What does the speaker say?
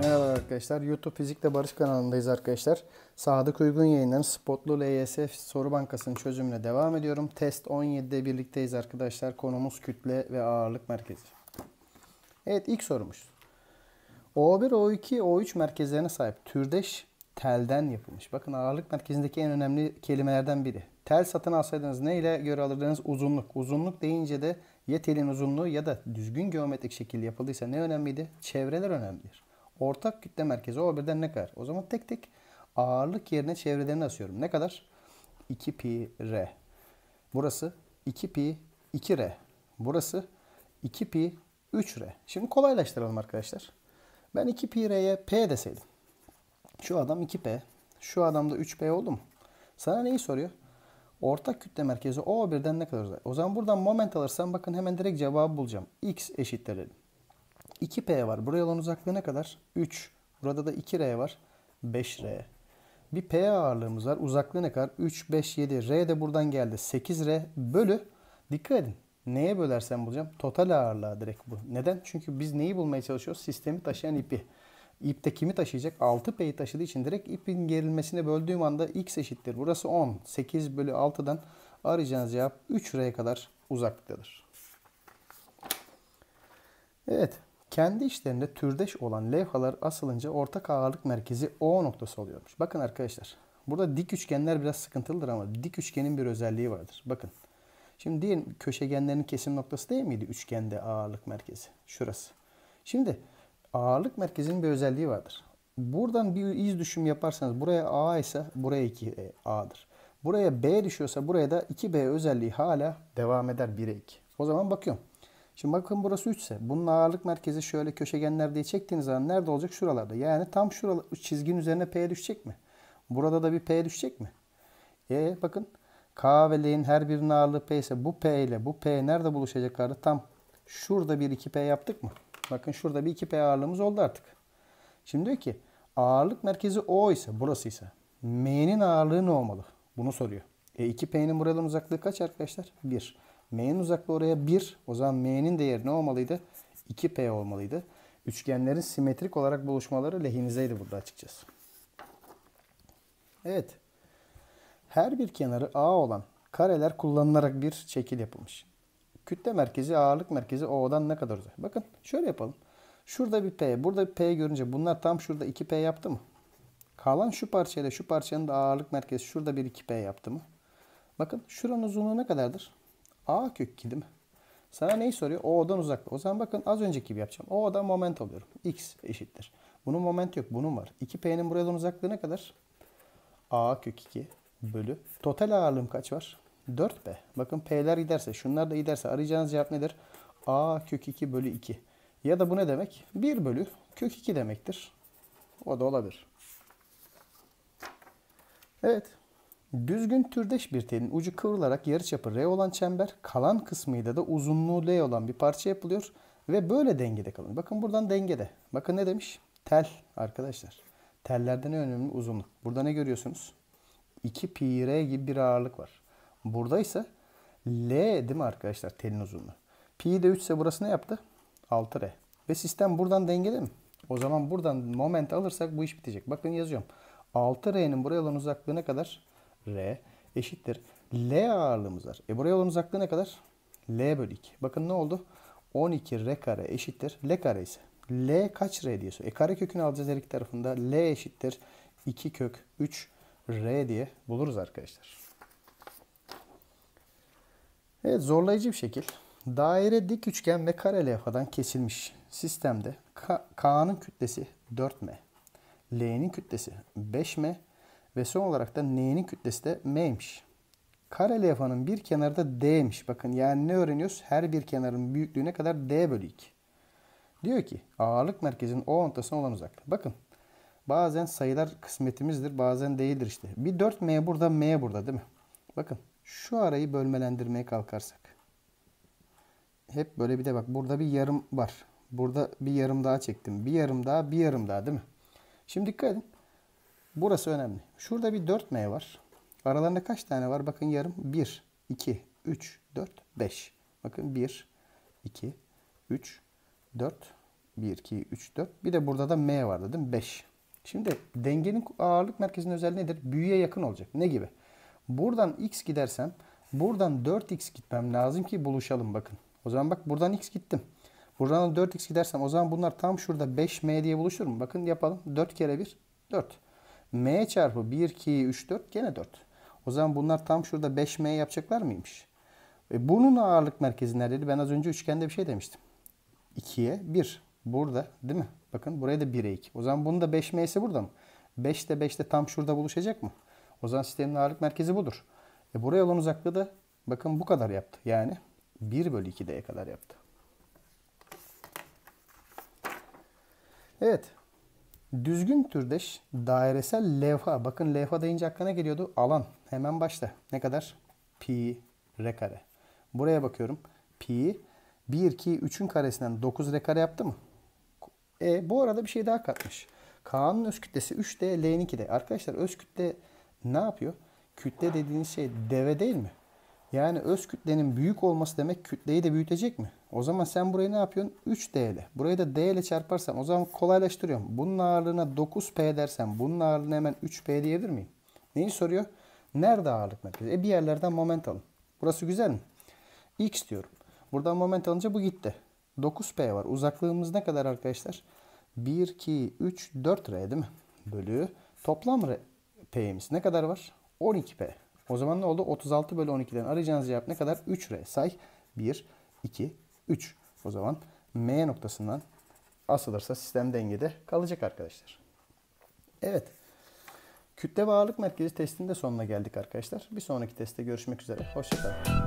Merhaba arkadaşlar. YouTube Fizikte Barış kanalındayız arkadaşlar. Sadık Uygun yayınların Spotlu LYS Soru Bankası'nın çözümüne devam ediyorum. Test 17'de birlikteyiz arkadaşlar. Konumuz kütle ve ağırlık merkezi. Evet ilk sorumuz. O1, O2, O3 merkezlerine sahip türdeş telden yapılmış. Bakın ağırlık merkezindeki en önemli kelimelerden biri. Tel satın alsaydınız ne ile göre alırdınız? Uzunluk. Uzunluk deyince de ya telin uzunluğu ya da düzgün geometrik şekilde yapıldıysa ne önemliydi? Çevreler önemlidir. Ortak kütle merkezi o birden ne kadar? O zaman tek tek ağırlık yerine çevrelerini asıyorum. Ne kadar? 2 pi r. Burası 2 pi 2 r. Burası 2 pi 3 r. Şimdi kolaylaştıralım arkadaşlar. Ben 2 pi r'ye p deseydim. Şu adam 2p. Şu adam da 3p oldu mu? Sana neyi soruyor? Ortak kütle merkezi o birden ne kadar uzak? O zaman buradan moment alırsam bakın hemen direkt cevabı bulacağım. X eşittir dedim. 2P var. Buraya olan uzaklığı ne kadar? 3. Burada da 2R var. 5R. Bir P ağırlığımız var. Uzaklığı ne kadar? 3, 5, 7. R de buradan geldi. 8R bölü. Dikkat edin. Neye bölersem bulacağım? Total ağırlığa direkt bu. Neden? Çünkü biz neyi bulmaya çalışıyoruz? Sistemi taşıyan ipi. İpte kimi taşıyacak? 6P'yi taşıdığı için direkt ipin gerilmesine böldüğüm anda x eşittir. Burası 10. 8 bölü 6'dan arayacağınız cevap 3 R kadar uzaklıktadır. Evet. Kendi işlerinde türdeş olan levhalar asılınca ortak ağırlık merkezi O noktası oluyormuş. Bakın arkadaşlar burada dik üçgenler biraz sıkıntılıdır ama dik üçgenin bir özelliği vardır. Bakın şimdi diğer köşegenlerin kesim noktası değil miydi üçgende ağırlık merkezi? Şurası. Şimdi ağırlık merkezinin bir özelliği vardır. Buradan bir iz düşüm yaparsanız buraya A ise buraya 2A'dır. E, buraya B düşüyorsa buraya da 2B özelliği hala devam eder 1'e 2. O zaman bakıyorum. Şimdi bakın burası 3 ise bunun ağırlık merkezi şöyle köşegenler diye çektiğiniz zaman nerede olacak? Şuralarda. Yani tam şuralı çizginin üzerine P düşecek mi? Burada da bir P düşecek mi? E bakın K ve L'in her birinin ağırlığı P ise bu P ile bu P nerede buluşacaklardı? Tam şurada bir 2P yaptık mı? Bakın şurada bir 2P ağırlığımız oldu artık. Şimdi diyor ki ağırlık merkezi O ise burası ise M'nin ağırlığı ne olmalı? Bunu soruyor. E 2P'nin buradan uzaklığı kaç arkadaşlar? 1. M'nin uzaklığı oraya 1. O zaman M'nin değeri ne olmalıydı? 2P olmalıydı. Üçgenlerin simetrik olarak buluşmaları lehinizeydi burada açıkçası. Evet. Her bir kenarı A olan kareler kullanılarak bir şekil yapılmış. Kütle merkezi, ağırlık merkezi O'dan ne kadar uzak? Bakın şöyle yapalım. Şurada bir P, burada bir P görünce bunlar tam şurada 2P yaptı mı? Kalan şu parçayla şu parçanın da ağırlık merkezi şurada bir 2P yaptı mı? Bakın şuranın uzunluğu ne kadardır? A kök 2 değil mi? Sana neyi soruyor? O'dan uzakla. O zaman bakın az önceki gibi yapacağım. O'dan moment alıyorum. X eşittir. Bunun moment yok. Bunun var. 2P'nin buradan uzaklığı ne kadar? A kök 2 bölü. Total ağırlığım kaç var? 4B. Bakın P'ler giderse, şunlar da giderse arayacağınız cevap nedir? A kök 2 bölü 2. Ya da bu ne demek? 1 bölü kök 2 demektir. O da olabilir. Evet. Düzgün türdeş bir telin ucu kıvrılarak yarıçapı R olan çember, kalan kısmıyla da uzunluğu L olan bir parça yapılıyor ve böyle dengede kalın. Bakın buradan dengede. Bakın ne demiş? Tel arkadaşlar. Tellerde ne önemli? Uzunluk. Burada ne görüyorsunuz? 2 pi r gibi bir ağırlık var. Burada ise L değil mi arkadaşlar telin uzunluğu? Pi de 3 ise burası ne yaptı? 6 r. Ve sistem buradan dengede mi? O zaman buradan moment alırsak bu iş bitecek. Bakın yazıyorum. 6 r'nin buraya olan uzaklığı ne kadar? R eşittir. L ağırlığımız var. E buraya olan uzaklığı ne kadar? L bölü 2. Bakın ne oldu? 12 R kare eşittir. L kare ise. L kaç R diye soruyor. E kare kökünü alacağız her iki tarafında. L eşittir. 2 kök 3 R diye buluruz arkadaşlar. Evet zorlayıcı bir şekil. Daire dik üçgen ve kare levhadan kesilmiş sistemde K'nın kütlesi 4M, L'nin kütlesi 5M, ve son olarak da n'nin kütlesi de m'ymiş. Kare levhanın bir kenarı da d'ymiş. Bakın yani ne öğreniyoruz? Her bir kenarın büyüklüğüne kadar d bölü 2. Diyor ki ağırlık merkezinin o noktasına olan uzaklık. Bakın bazen sayılar kısmetimizdir bazen değildir işte. Bir 4m burada m burada değil mi? Bakın şu arayı bölmelendirmeye kalkarsak. Hep böyle bir de bak burada bir yarım var. Burada bir yarım daha çektim. Bir yarım daha bir yarım daha değil mi? Şimdi dikkat edin. Burası önemli. Şurada bir 4M var. Aralarında kaç tane var? Bakın yarım. 1, 2, 3, 4, 5. Bakın 1, 2, 3, 4, 1, 2, 3, 4. Bir de burada da M vardı değil mi? 5. Şimdi dengenin ağırlık merkezinin özelliği nedir? Büyüye yakın olacak. Ne gibi? Buradan x gidersem buradan 4x gitmem lazım ki buluşalım bakın. O zaman bak buradan x gittim. Buradan 4x gidersem o zaman bunlar tam şurada 5m diye buluşur mu? Bakın yapalım. 4 kere 1 4 m çarpı 1, 2, 3, 4 gene 4. O zaman bunlar tam şurada 5m yapacaklar mıymış? E bunun ağırlık merkezi neredeydi? Ben az önce üçgende bir şey demiştim. 2'ye 1. Burada değil mi? Bakın buraya da 1'e 2. O zaman bunun da 5m'si burada mı? 5 de 5 de tam şurada buluşacak mı? O zaman sistemin ağırlık merkezi budur. E buraya olan uzaklığı da bakın bu kadar yaptı. Yani 1 bölü 2D'ye kadar yaptı. Evet. Düzgün türdeş dairesel levha. Bakın levha deyince ne geliyordu. Alan hemen başta. Ne kadar? Pi r kare. Buraya bakıyorum. Pi 1, 2, 3'ün karesinden 9 r kare yaptı mı? E, bu arada bir şey daha katmış. K'nın öz kütlesi 3D, L'nin 2D. Arkadaşlar öz kütle ne yapıyor? Kütle dediğiniz şey deve değil mi? Yani öz kütlenin büyük olması demek kütleyi de büyütecek mi? O zaman sen burayı ne yapıyorsun? 3D ile. Burayı da D ile çarparsam o zaman kolaylaştırıyorum. Bunun ağırlığına 9P dersem bunun ağırlığına hemen 3P diyebilir miyim? Neyi soruyor? Nerede ağırlık merkezi? E bir yerlerden moment alın. Burası güzel mi? X diyorum. Buradan moment alınca bu gitti. 9P var. Uzaklığımız ne kadar arkadaşlar? 1, 2, 3, 4R değil mi? Bölü toplam P'miz ne kadar var? 12P. O zaman ne oldu? 36 bölü 12'den arayacağınız cevap ne kadar? 3R. Say. 1, 2, 3. O zaman M noktasından asılırsa sistem dengede kalacak arkadaşlar. Evet. Kütle ve ağırlık merkezi testinde sonuna geldik arkadaşlar. Bir sonraki testte görüşmek üzere. Hoşçakalın.